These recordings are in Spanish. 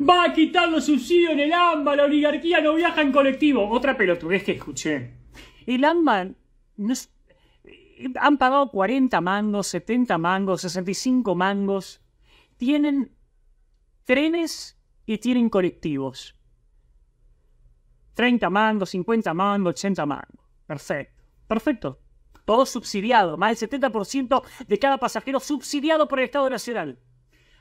Va a quitar los subsidios en el AMBA, la oligarquía no viaja en colectivo. Otra pelotudez que escuché. El AMBA eh, han pagado 40 mangos, 70 mangos, 65 mangos. Tienen trenes y tienen colectivos. 30 mangos, 50 mangos, 80 mangos. Perfecto. Perfecto. Todo subsidiado. Más del 70% de cada pasajero subsidiado por el Estado Nacional.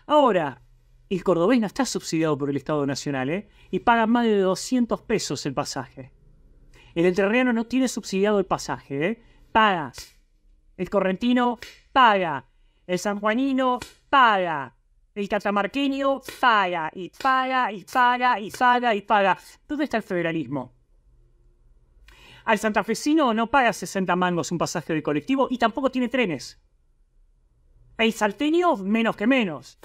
Ahora, el cordobés no está subsidiado por el Estado Nacional, ¿eh? Y paga más de 200 pesos el pasaje. El entrerriano no tiene subsidiado el pasaje, ¿eh? Paga. El correntino paga. El sanjuanino paga. El catamarqueño paga y paga y paga y paga y paga. ¿Dónde está el federalismo? Al santafesino no paga 60 mangos un pasaje de colectivo y tampoco tiene trenes. El salteño menos que menos.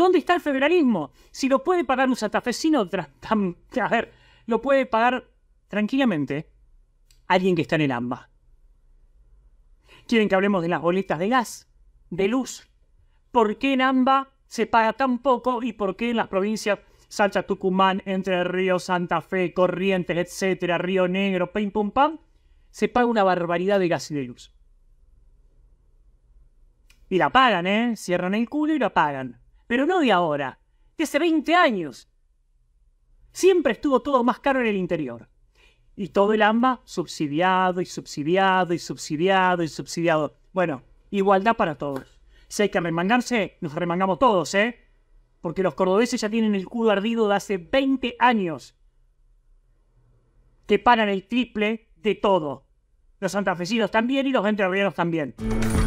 ¿Dónde está el federalismo? Si lo puede pagar un santafesino, a ver, lo puede pagar tranquilamente alguien que está en el AMBA. ¿Quieren que hablemos de las boletas de gas? ¿De luz? ¿Por qué en AMBA se paga tan poco y por qué en las provincias Salta, Tucumán, Entre Ríos, Santa Fe, Corrientes, etcétera, Río Negro, pim pum pam, se paga una barbaridad de gas y de luz? Y la pagan, ¿eh? Cierran el culo y la pagan pero no de ahora, de hace 20 años. Siempre estuvo todo más caro en el interior. Y todo el AMBA subsidiado y subsidiado y subsidiado y subsidiado. Bueno, igualdad para todos. Si hay que remangarse, nos remangamos todos, ¿eh? Porque los cordobeses ya tienen el culo ardido de hace 20 años. Que paran el triple de todo. Los santafesinos también y los entrerrianos también.